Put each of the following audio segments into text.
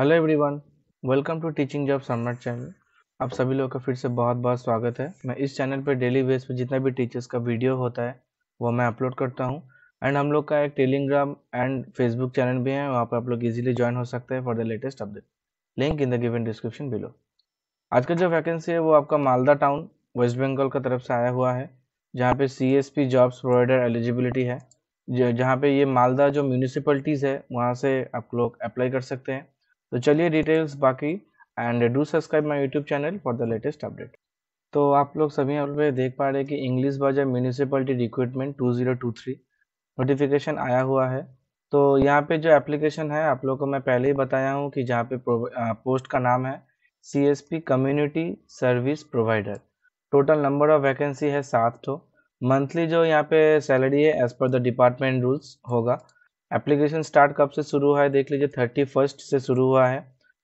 hello everyone welcome to teaching job समर channel आप सभी लोगों का फिर से बहुत बहुत स्वागत है मैं इस चैनल पर डेली बेस पर जितना भी टीचर्स का वीडियो होता है वो मैं अपलोड करता हूँ एंड हम लोग का एक टेलीग्राम एंड फेसबुक चैनल भी है वहाँ पर आप लोग इजीली ज्वाइन हो सकते हैं for the latest update link in the given description below आज का जो वैकेंसी है वो आपका मालदा टाउन वेस्ट बंगाल का तरफ से आया हुआ है जहाँ पे C S P jobs provider eligibility है जहाँ पे ये मालदा जो म्यूनिसिपलिटीज़ है वहाँ से आप लोग अप्लाई कर सकते हैं तो चलिए डिटेल्स बाकी and do subscribe my YouTube channel for the latest update तो आप लोग सभी आप देख पा रहे हैं कि इंग्लिश बाजार म्यूनिसिपलिटी रिक्रूटमेंट 2023 नोटिफिकेशन आया हुआ है तो यहाँ पे जो एप्लीकेशन है आप लोग को मैं पहले ही बताया हूँ कि जहाँ पे पोस्ट का नाम है C S P community service provider total number of vacancy है सात तो मंथली जो यहाँ पे सैलरी है as per the department rules होगा एप्लीकेशन स्टार्ट कब से शुरू हुआ है देख लीजिए थर्टी फर्स्ट से शुरू हुआ है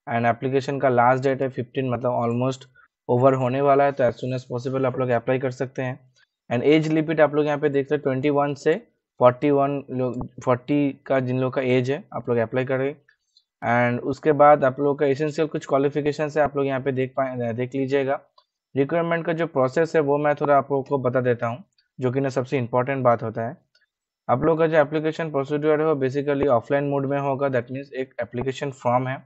एंड एप्लीकेशन का लास्ट डेट है फिफ्टीन मतलब ऑलमोस्ट ओवर होने वाला है तो एज सुन एज पॉसिबल आप लोग अप्लाई कर सकते हैं एंड एज लिमिट आप लोग यहाँ पे देख रहे हैं ट्वेंटी वन से फोर्टी वन लोग फोर्टी का जिन लोग का एज है आप लोग अप्लाई करें एंड उसके बाद आप लोग का एसेंशियल कुछ क्वालिफिकेशन है आप लोग यहाँ पे देख पाए देख लीजिएगा रिक्वायरमेंट का जो प्रोसेस है वो मैं थोड़ा आप लोग को बता देता हूँ जो कि ना सबसे इम्पोर्टेंट बात होता है आप लोग का जो एप्लीकेशन प्रोसीड्यूर है वो बेसिकली ऑफलाइन मोड में होगा दैट मीन्स एक एप्लीकेशन फॉर्म है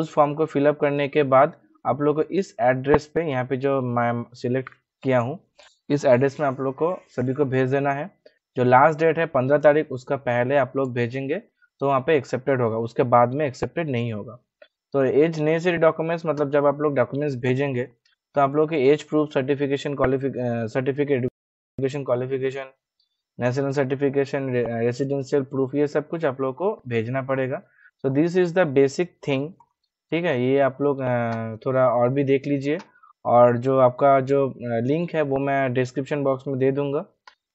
उस फॉर्म को फिलअप करने के बाद आप लोग को इस एड्रेस पे यहाँ पे जो मैं सिलेक्ट किया हूँ इस एड्रेस में आप लोग को सभी को भेज देना है जो लास्ट डेट है पंद्रह तारीख उसका पहले आप लोग भेजेंगे तो वहाँ पे एक्सेप्टेड होगा उसके बाद में एक्सेप्टेड नहीं होगा तो एज नए से डॉक्यूमेंट्स मतलब जब आप लोग डॉक्यूमेंट्स भेजेंगे तो आप लोग के age proof certification qualific certificate qualification national certification residential proof ये सब कुछ आप लोग को भेजना पड़ेगा so this is the basic thing ठीक है ये आप लोग थोड़ा और भी देख लीजिए और जो आपका जो लिंक है वो मैं डिस्क्रिप्शन बॉक्स में दे दूंगा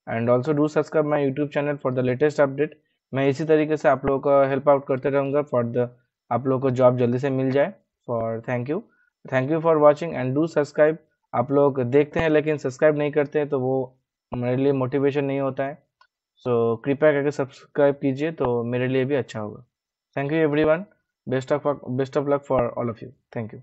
and also do subscribe my YouTube channel for the latest update मैं इसी तरीके से आप लोगों का हेल्प आउट करते रहूँगा फॉर द आप लोगों को जॉब जल्दी से मिल जाए for thank you thank you for watching and do subscribe आप लोग देखते हैं लेकिन सब्सक्राइब नहीं करते हैं तो वो हमारे लिए मोटिवेशन नहीं होता है सो कृपया करके सब्सक्राइब कीजिए तो मेरे लिए भी अच्छा होगा thank you everyone best of best of luck for all of you thank you